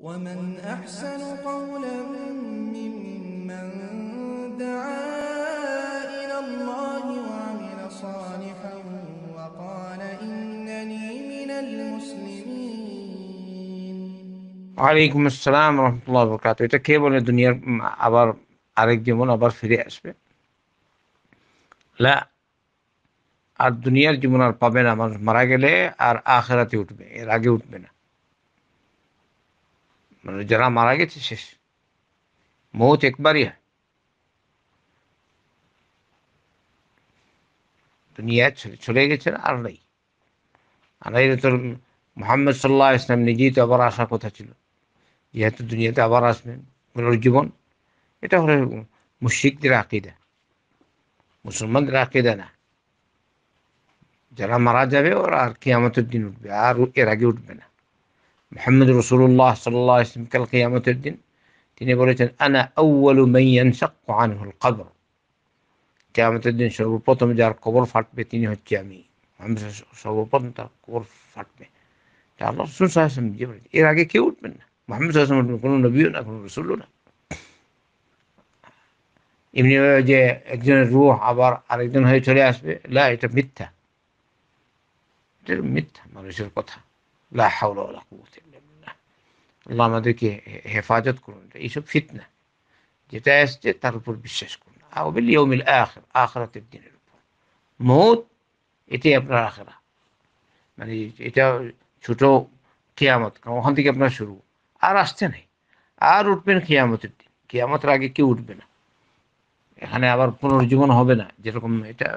ومن أحسن قولا ممن دعا إلى الله وعمل صالحا وقال إنني من المسلمين عليكم السلام ورحمة الله وبركاته تكيب الدنيا أبار أريد جمعنا أبار فري أسبه لا الدنيا দুনিয়ার জীবন আর পাবে না মানুষ মারা গেলে আর আখেরাতে মানে যারা মারা গেছে শেষ মৌত একবারই হয় দুনিয়া গেছে গেছেন আর নেই আর নাই তোর মোহাম্মদ সাল্লাহ ইসলাম নিজেই তো আবার আসার কথা ছিল যেহেতু দুনিয়াতে আবার আসবেন পুনর্জীবন এটা হলো মুশিকদের আকিদা মুসলমানদের আকিদা না যারা মারা যাবে ওরা আর কি আমাদের দিন উঠবে আর এর আগে উঠবে না محمد رسول الله صلى الله عليه وسلم كالقيامة الدين تيني بوريتن أنا أول من ينشق عنه القبر قيامة الدين شو بطم جار قبر فات بتيني هو الجامي محمد شو بطم تار قبر فات بي تعال الله سنسا يسم جبريت إراغي كيوت منا محمد صلى الله عليه وسلم يكون نبينا يكون رسولنا إبني ويجي أجن الروح عبر على أجن هاي تولي أسبي لا يتمتها تلمتها ما رشيش قطها আল্লাহ আমাদেরকে হেফাজত করুন এইসব ফিতনা যেটা আসছে তার উপর বিশ্বাস করুন আখরাতের দিনের উপর মৌত এটাই আপনার আখরা মানে এটা ছোট কেয়ামত ওখান থেকে আপনার শুরু আর আসছে নাই আর উঠবেন কেয়ামতের দিন কেয়ামতের আগে কেউ উঠবে না এখানে আবার পুনর্জীবন হবে না যেরকম এটা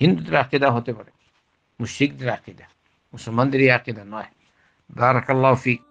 হিন্দুদের আকিদা হতে পারে মুশিকদের আকিদা মুসলমানদেরই আকিদা নয় بارك الله فيك